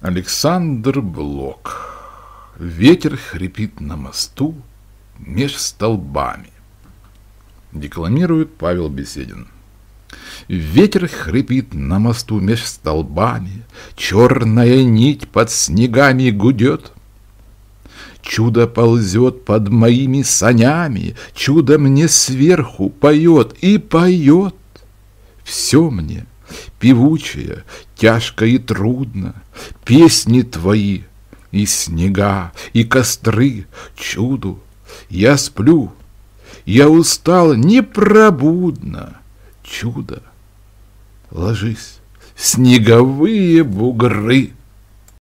Александр Блок. Ветер хрипит на мосту меж столбами. Декламирует Павел Беседин. Ветер хрипит на мосту меж столбами, Черная нить под снегами гудет. Чудо ползет под моими санями, Чудо мне сверху поет и поет. Все мне — певучая, тяжко и трудно, песни твои и снега, и костры, чуду. Я сплю, я устал непробудно, чудо. Ложись, снеговые бугры —